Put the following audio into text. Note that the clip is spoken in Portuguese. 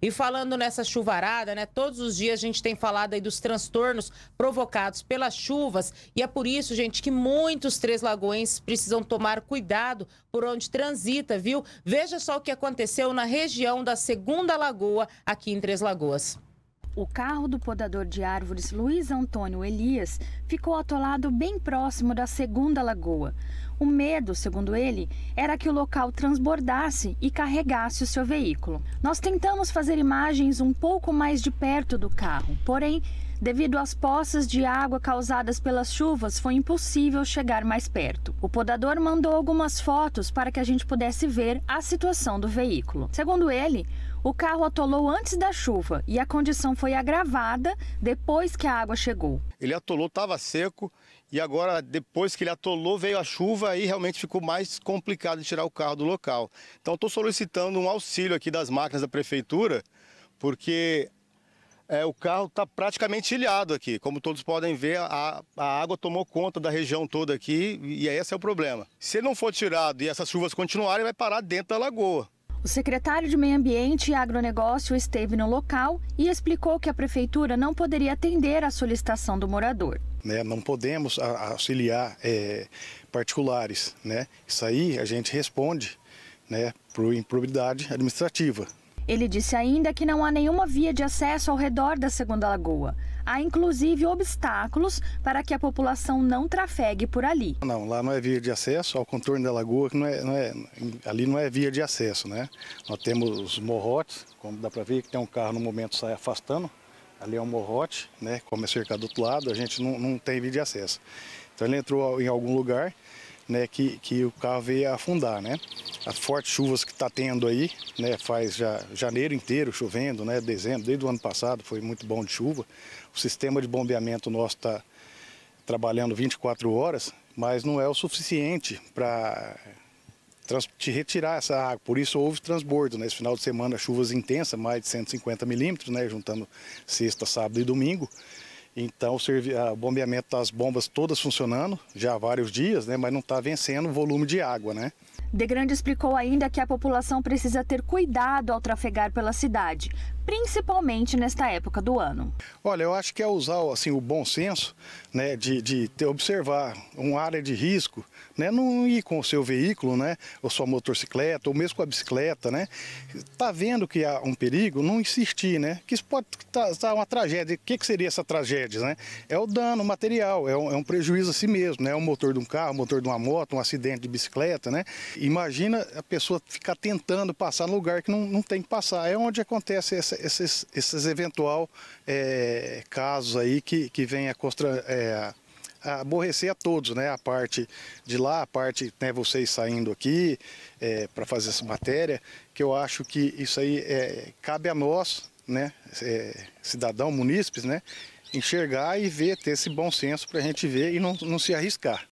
E falando nessa chuvarada, né? Todos os dias a gente tem falado aí dos transtornos provocados pelas chuvas e é por isso, gente, que muitos Três Lagoenses precisam tomar cuidado por onde transita, viu? Veja só o que aconteceu na região da Segunda Lagoa aqui em Três Lagoas. O carro do podador de árvores Luiz Antônio Elias ficou atolado bem próximo da segunda lagoa. O medo, segundo ele, era que o local transbordasse e carregasse o seu veículo. Nós tentamos fazer imagens um pouco mais de perto do carro, porém Devido às poças de água causadas pelas chuvas, foi impossível chegar mais perto. O podador mandou algumas fotos para que a gente pudesse ver a situação do veículo. Segundo ele, o carro atolou antes da chuva e a condição foi agravada depois que a água chegou. Ele atolou, estava seco e agora, depois que ele atolou, veio a chuva e realmente ficou mais complicado de tirar o carro do local. Então, estou solicitando um auxílio aqui das máquinas da prefeitura, porque é, o carro está praticamente ilhado aqui. Como todos podem ver, a, a, água tomou conta da região toda aqui e esse é o problema. Se ele não for tirado e essas chuvas continuarem, vai parar dentro da lagoa. O secretário de Meio Ambiente e Agronegócio esteve no local e explicou que a prefeitura não poderia atender à solicitação do morador. Né, não podemos auxiliar é, particulares. Né? Isso aí a gente responde né, por improbidade administrativa. Ele disse ainda que não há nenhuma via de acesso ao redor da segunda lagoa. Há inclusive obstáculos para que a população não trafegue por ali. Não, lá não é via de acesso, ao contorno da lagoa, não é, não é, ali não é via de acesso, né? Nós temos os morrotes, como dá para ver que tem um carro no momento sai afastando, ali é um morrote, né? Como é cerca do outro lado, a gente não, não tem via de acesso. Então ele entrou em algum lugar, né, que, que o carro veio afundar, né? As fortes chuvas que está tendo aí, né, faz já janeiro inteiro chovendo, né, dezembro, desde o ano passado foi muito bom de chuva. O sistema de bombeamento nosso está trabalhando 24 horas, mas não é o suficiente para te retirar essa água. Por isso houve transbordo. Nesse né? final de semana, chuvas intensas, mais de 150 milímetros, né? juntando sexta, sábado e domingo. Então, o bombeamento das bombas todas funcionando já há vários dias, né? Mas não está vencendo o volume de água, né? Degrande explicou ainda que a população precisa ter cuidado ao trafegar pela cidade, principalmente nesta época do ano. Olha, eu acho que é usar assim, o bom senso né, de, de ter, observar uma área de risco, né, não ir com o seu veículo, né, ou sua motocicleta, ou mesmo com a bicicleta. Né, tá vendo que há um perigo, não insistir, né, que isso pode estar tá, tá uma tragédia. O que, que seria essa tragédia? Né? É o dano material, é um, é um prejuízo a si mesmo, né, é o motor de um carro, o motor de uma moto, um acidente de bicicleta. Né, Imagina a pessoa ficar tentando passar no lugar que não, não tem que passar. É onde acontece essa, esses, esses eventual é, casos aí que, que vem a, contra, é, a aborrecer a todos, né? A parte de lá, a parte, né, vocês saindo aqui é, eh, para fazer essa matéria, que eu acho que isso aí cabe a nós, né, cidadão, munícipes, né? Enxergar e ver, ter esse bom senso para a gente ver e não, não se arriscar.